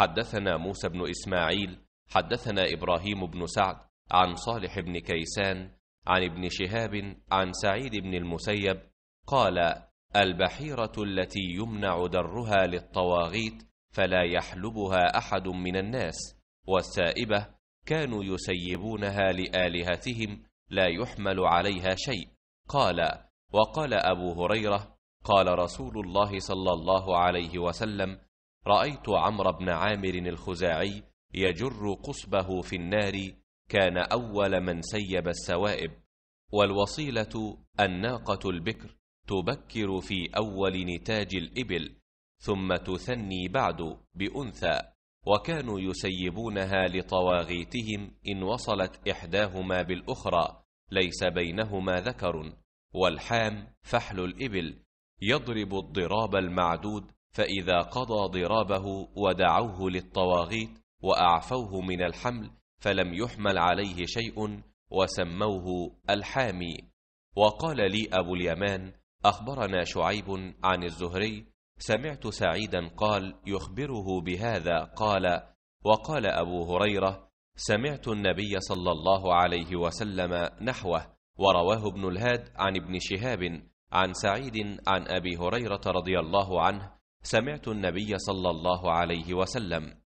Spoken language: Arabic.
حدثنا موسى بن إسماعيل حدثنا إبراهيم بن سعد عن صالح بن كيسان عن ابن شهاب عن سعيد بن المسيب قال البحيرة التي يمنع درها للطواغيت فلا يحلبها أحد من الناس والسائبة كانوا يسيبونها لآلهتهم لا يحمل عليها شيء قال وقال أبو هريرة قال رسول الله صلى الله عليه وسلم رأيت عمرو بن عامر الخزاعي يجر قصبه في النار كان أول من سيب السوائب والوصيلة الناقة البكر تبكر في أول نتاج الإبل ثم تثني بعد بأنثى وكانوا يسيبونها لطواغيتهم إن وصلت إحداهما بالأخرى ليس بينهما ذكر والحام فحل الإبل يضرب الضراب المعدود فإذا قضى ضرابه ودعوه للطواغيت وأعفوه من الحمل فلم يحمل عليه شيء وسموه الحامي وقال لي أبو اليمان أخبرنا شعيب عن الزهري سمعت سعيدا قال يخبره بهذا قال وقال أبو هريرة سمعت النبي صلى الله عليه وسلم نحوه ورواه ابن الهاد عن ابن شهاب عن سعيد عن أبي هريرة رضي الله عنه سمعت النبي صلى الله عليه وسلم